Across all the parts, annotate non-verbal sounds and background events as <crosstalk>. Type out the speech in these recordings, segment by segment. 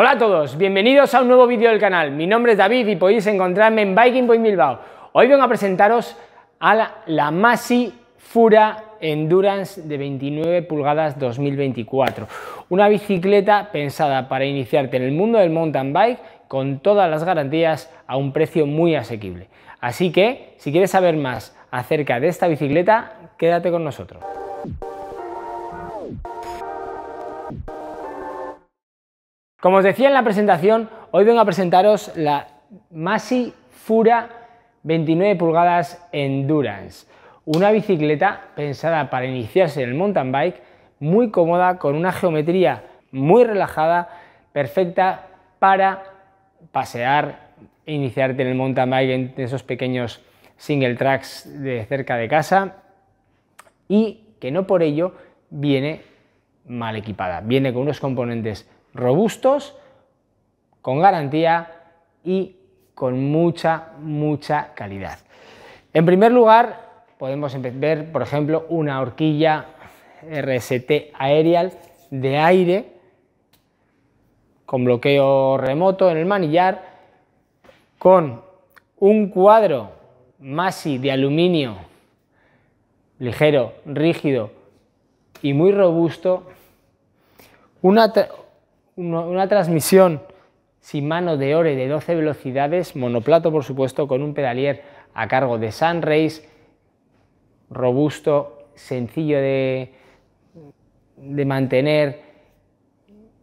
Hola a todos, bienvenidos a un nuevo vídeo del canal. Mi nombre es David y podéis encontrarme en Biking Point Bilbao. Hoy vengo a presentaros a la, la Masi Fura Endurance de 29 pulgadas 2024. Una bicicleta pensada para iniciarte en el mundo del mountain bike con todas las garantías a un precio muy asequible. Así que, si quieres saber más acerca de esta bicicleta, quédate con nosotros. Como os decía en la presentación, hoy vengo a presentaros la Masi Fura 29 pulgadas Endurance, una bicicleta pensada para iniciarse en el mountain bike, muy cómoda, con una geometría muy relajada, perfecta para pasear e iniciarte en el mountain bike en esos pequeños single tracks de cerca de casa y que no por ello viene mal equipada, viene con unos componentes robustos, con garantía y con mucha, mucha calidad. En primer lugar, podemos ver, por ejemplo, una horquilla RST aerial de aire con bloqueo remoto en el manillar, con un cuadro Masi de aluminio ligero, rígido y muy robusto, una, transmisión sin mano de ore de 12 velocidades, monoplato por supuesto, con un pedalier a cargo de Sunrace, robusto, sencillo de, de mantener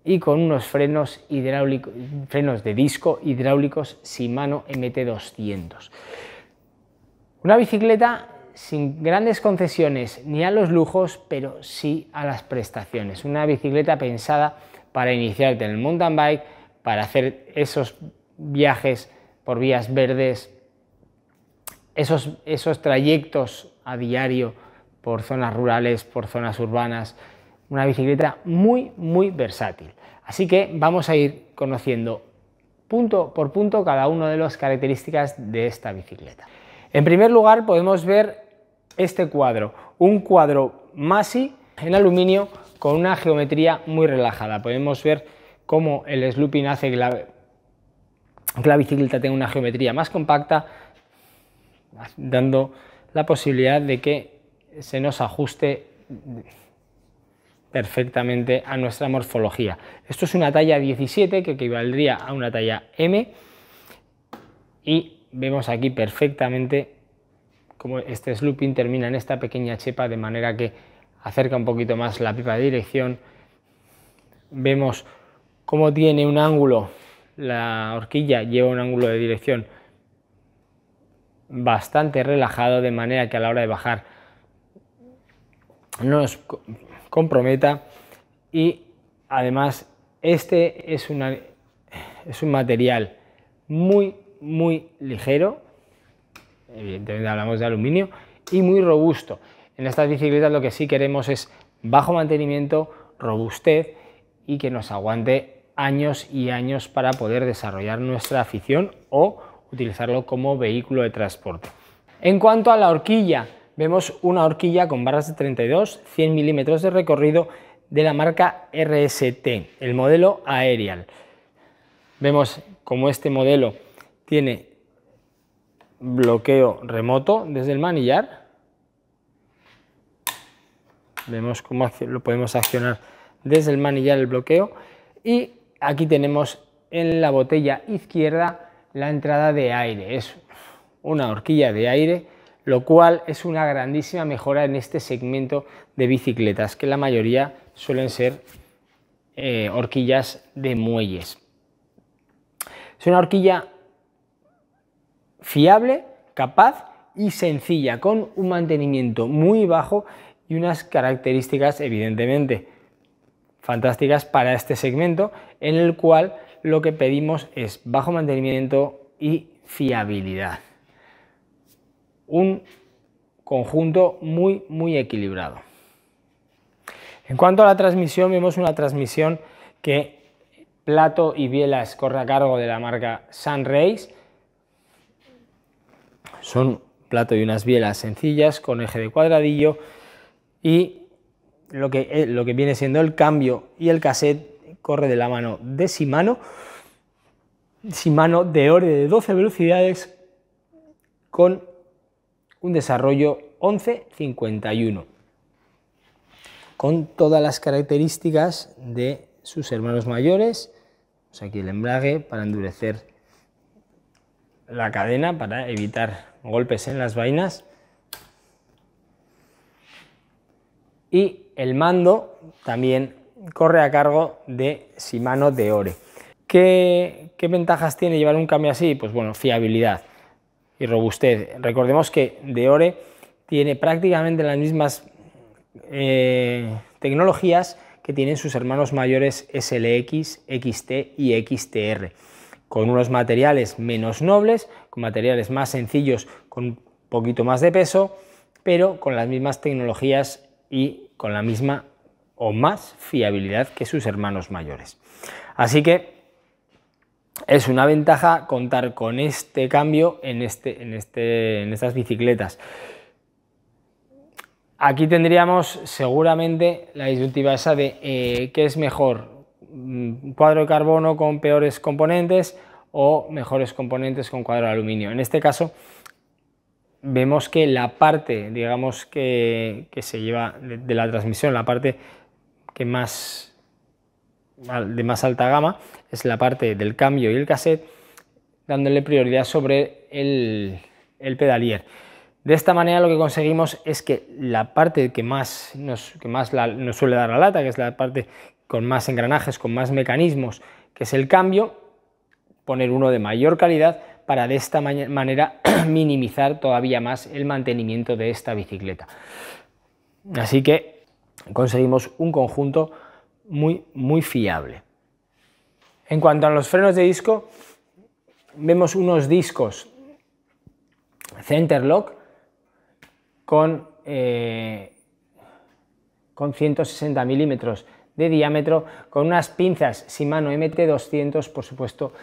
y con unos frenos, hidráulicos, frenos de disco hidráulicos sin mano MT200. Una bicicleta sin grandes concesiones ni a los lujos, pero sí a las prestaciones. Una bicicleta pensada para iniciarte en el mountain bike, para hacer esos viajes por vías verdes, esos, esos trayectos a diario por zonas rurales, por zonas urbanas, una bicicleta muy, muy versátil. Así que vamos a ir conociendo punto por punto cada una de las características de esta bicicleta. En primer lugar podemos ver este cuadro, un cuadro Masi en aluminio con una geometría muy relajada. Podemos ver cómo el slooping hace que la, bicicleta tenga una geometría más compacta, dando la posibilidad de que se nos ajuste perfectamente a nuestra morfología. Esto es una talla 17 que equivaldría a una talla M y vemos aquí perfectamente cómo este slooping termina en esta pequeña chepa de manera que acerca un poquito más la pipa de dirección, vemos cómo tiene un ángulo, la horquilla lleva un ángulo de dirección bastante relajado, de manera que a la hora de bajar no nos comprometa y además este es, un material muy muy ligero, evidentemente hablamos de aluminio, y muy robusto. En estas bicicletas lo que sí queremos es bajo mantenimiento, robustez y que nos aguante años y años para poder desarrollar nuestra afición o utilizarlo como vehículo de transporte. En cuanto a la horquilla, vemos una horquilla con barras de 32, 100 milímetros de recorrido de la marca RST, el modelo Aerial. Vemos como este modelo tiene bloqueo remoto desde el manillar, Vemos cómo lo podemos accionar desde el manillar el bloqueo. Y aquí tenemos en la botella izquierda la entrada de aire. Es una horquilla de aire, lo cual es una grandísima mejora en este segmento de bicicletas, que la mayoría suelen ser eh, horquillas de muelles. Es una horquilla fiable, capaz y sencilla, con un mantenimiento muy bajo y unas características evidentemente fantásticas para este segmento en el cual lo que pedimos es bajo mantenimiento y fiabilidad. Un conjunto muy, muy equilibrado. En cuanto a la transmisión, vemos una transmisión que plato y bielas corre a cargo de la marca Sunrace. Son plato y unas bielas sencillas con eje de cuadradillo y eh, lo que, viene siendo el cambio y el cassette corre de la mano de Shimano, Shimano de Ore de 12 velocidades con un desarrollo 1151 con todas las características de sus hermanos mayores, sea, aquí el embrague para endurecer la cadena, para evitar golpes en las vainas, y el mando también corre a cargo de Shimano Deore. ¿Qué, ¿Qué ventajas tiene llevar un cambio así? Pues bueno, fiabilidad y robustez. Recordemos que Deore tiene prácticamente las mismas eh, tecnologías que tienen sus hermanos mayores SLX, XT y XTR, con unos materiales menos nobles, con materiales más sencillos, con un poquito más de peso, pero con las mismas tecnologías y con la misma o más fiabilidad que sus hermanos mayores. Así que es una ventaja contar con este cambio en, este, este, estas bicicletas. Aquí tendríamos seguramente la disyuntiva esa de eh, qué es mejor, mm, cuadro de carbono con peores componentes o mejores componentes con cuadro de aluminio. En este caso, vemos que la parte, digamos, que, se lleva de, la transmisión, la parte que más de más alta gama es la parte del cambio y el cassette, dándole prioridad sobre el, pedalier. De esta manera lo que conseguimos es que la parte que más, que más nos suele dar la lata, que es la parte con más engranajes, con más mecanismos, que es el cambio, poner uno de mayor calidad para de esta manera <clears throat> minimizar todavía más el mantenimiento de esta bicicleta. Así que conseguimos un conjunto muy, muy fiable. En cuanto a los frenos de disco, vemos unos discos center lock con, eh, con 160 milímetros de diámetro, con unas pinzas Shimano MT200, por supuesto,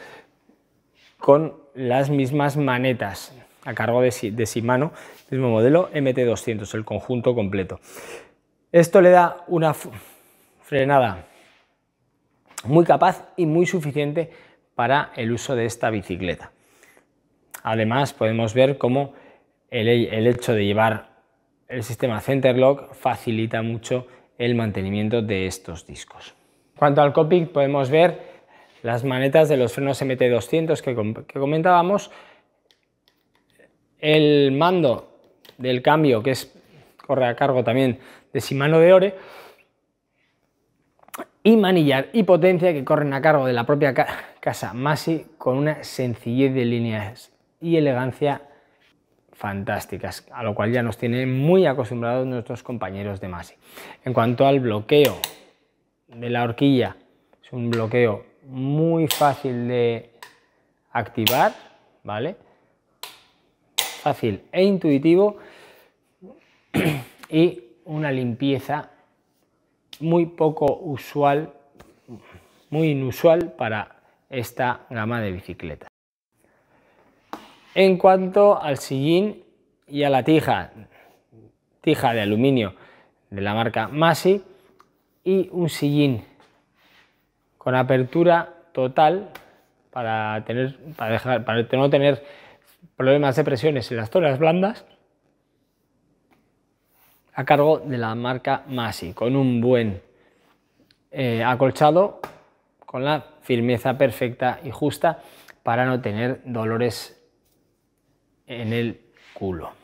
con las mismas manetas a cargo de, de mano mismo modelo MT200, el conjunto completo. Esto le da una frenada muy capaz y muy suficiente para el uso de esta bicicleta. Además podemos ver cómo el, hecho de llevar el sistema Centerlock facilita mucho el mantenimiento de estos discos. Cuanto al Copic podemos ver las manetas de los frenos MT200 que, comentábamos, el mando del cambio, que es, corre a cargo también de Shimano de Ore, y manillar y potencia que corren a cargo de la propia casa Masi con una sencillez de líneas y elegancia fantásticas, a lo cual ya nos tienen muy acostumbrados nuestros compañeros de Masi. En cuanto al bloqueo de la horquilla, es un bloqueo muy fácil de activar, ¿vale? Fácil e intuitivo <clears throat> y una limpieza muy poco usual, muy inusual para esta gama de bicicletas. En cuanto al sillín y a la tija, tija de aluminio de la marca Masi y un sillín con apertura total para, tener, para, dejar, para no tener problemas de presiones en las toras blandas a cargo de la marca Masi, con un buen eh, acolchado, con la firmeza perfecta y justa para no tener dolores en el culo.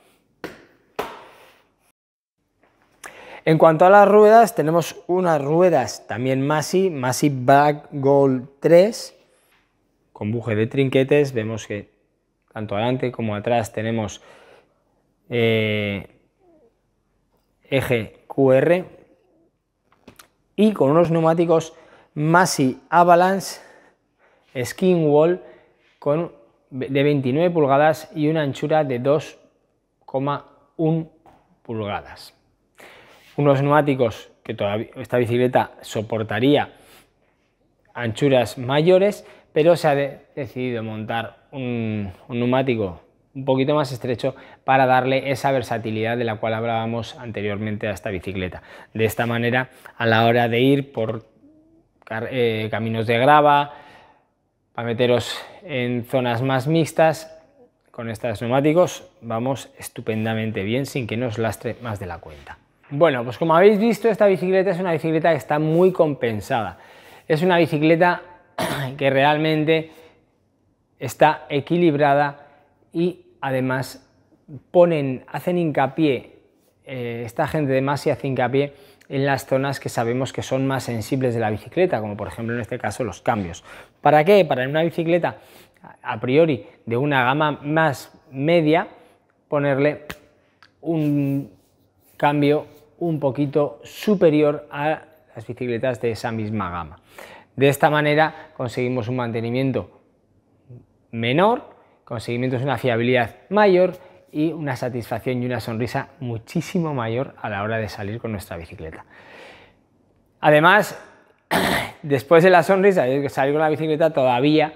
En cuanto a las ruedas, tenemos unas ruedas también Masi, Masi Black Gold 3, con buje de trinquetes. Vemos que tanto adelante como atrás tenemos eh, eje QR y con unos neumáticos Masi Avalanche Skin Wall de 29 pulgadas y una anchura de 2,1 pulgadas unos neumáticos que todavía esta bicicleta soportaría anchuras mayores, pero se ha decidido montar un, neumático un poquito más estrecho para darle esa versatilidad de la cual hablábamos anteriormente a esta bicicleta. De esta manera, a la hora de ir por eh, caminos de grava, para meteros en zonas más mixtas, con estos neumáticos vamos estupendamente bien sin que nos lastre más de la cuenta. Bueno, pues como habéis visto, esta bicicleta es una bicicleta que está muy compensada. Es una bicicleta <clears throat> que realmente está equilibrada y además ponen, hacen hincapié, eh, esta gente de Masi hace hincapié en las zonas que sabemos que son más sensibles de la bicicleta, como por ejemplo en este caso los cambios. ¿Para qué? Para en una bicicleta a priori de una gama más media ponerle un cambio un poquito superior a las bicicletas de esa misma gama. De esta manera conseguimos un mantenimiento menor, conseguimos una fiabilidad mayor y una satisfacción y una sonrisa muchísimo mayor a la hora de salir con nuestra bicicleta. Además, <clears throat> después de la sonrisa, salir con la bicicleta todavía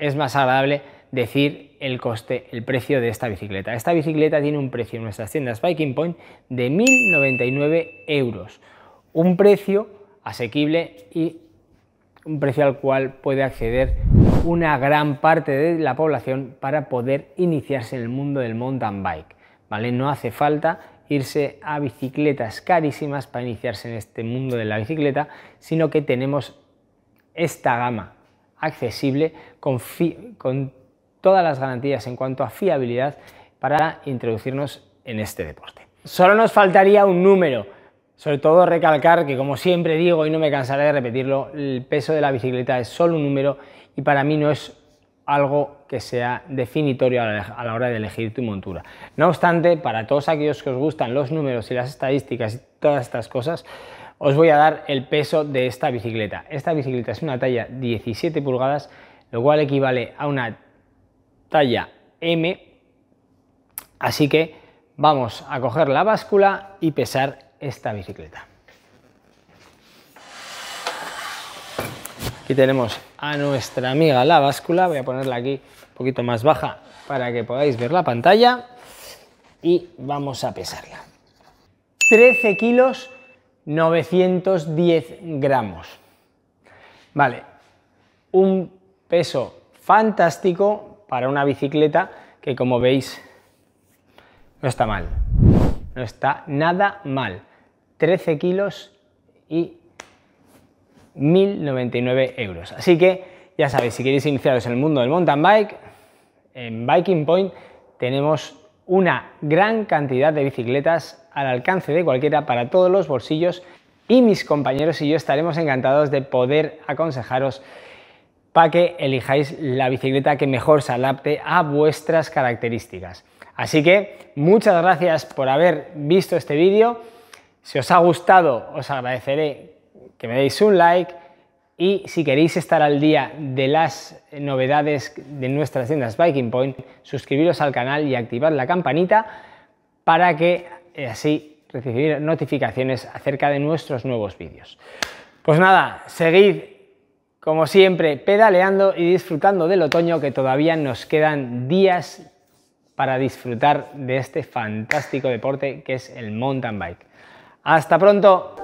es más agradable decir el coste, el precio de esta bicicleta. Esta bicicleta tiene un precio en nuestras tiendas Biking Point de 1.099 euros. Un precio asequible y un precio al cual puede acceder una gran parte de la población para poder iniciarse en el mundo del mountain bike. ¿vale? No hace falta irse a bicicletas carísimas para iniciarse en este mundo de la bicicleta, sino que tenemos esta gama accesible con todas las garantías en cuanto a fiabilidad para introducirnos en este deporte. Solo nos faltaría un número, sobre todo recalcar que como siempre digo y no me cansaré de repetirlo, el peso de la bicicleta es solo un número y para mí no es algo que sea definitorio a la hora de elegir tu montura. No obstante, para todos aquellos que os gustan los números y las estadísticas y todas estas cosas, os voy a dar el peso de esta bicicleta. Esta bicicleta es una talla 17 pulgadas, lo cual equivale a una talla M. Así que vamos a coger la báscula y pesar esta bicicleta. Aquí tenemos a nuestra amiga la báscula, voy a ponerla aquí un poquito más baja para que podáis ver la pantalla y vamos a pesarla. 13 kilos 910 gramos. Vale, un peso fantástico para una bicicleta que como veis no está mal, no está nada mal, 13 kilos y 1.099 euros. Así que ya sabéis, si queréis iniciaros en el mundo del mountain bike, en Biking Point tenemos una gran cantidad de bicicletas al alcance de cualquiera para todos los bolsillos y mis compañeros y yo estaremos encantados de poder aconsejaros para que elijáis la bicicleta que mejor se adapte a vuestras características. Así que muchas gracias por haber visto este vídeo. Si os ha gustado, os agradeceré que me deis un like y si queréis estar al día de las novedades de nuestras tiendas Biking Point, suscribiros al canal y activar la campanita para que eh, así recibir notificaciones acerca de nuestros nuevos vídeos. Pues nada, seguid como siempre, pedaleando y disfrutando del otoño que todavía nos quedan días para disfrutar de este fantástico deporte que es el mountain bike. Hasta pronto.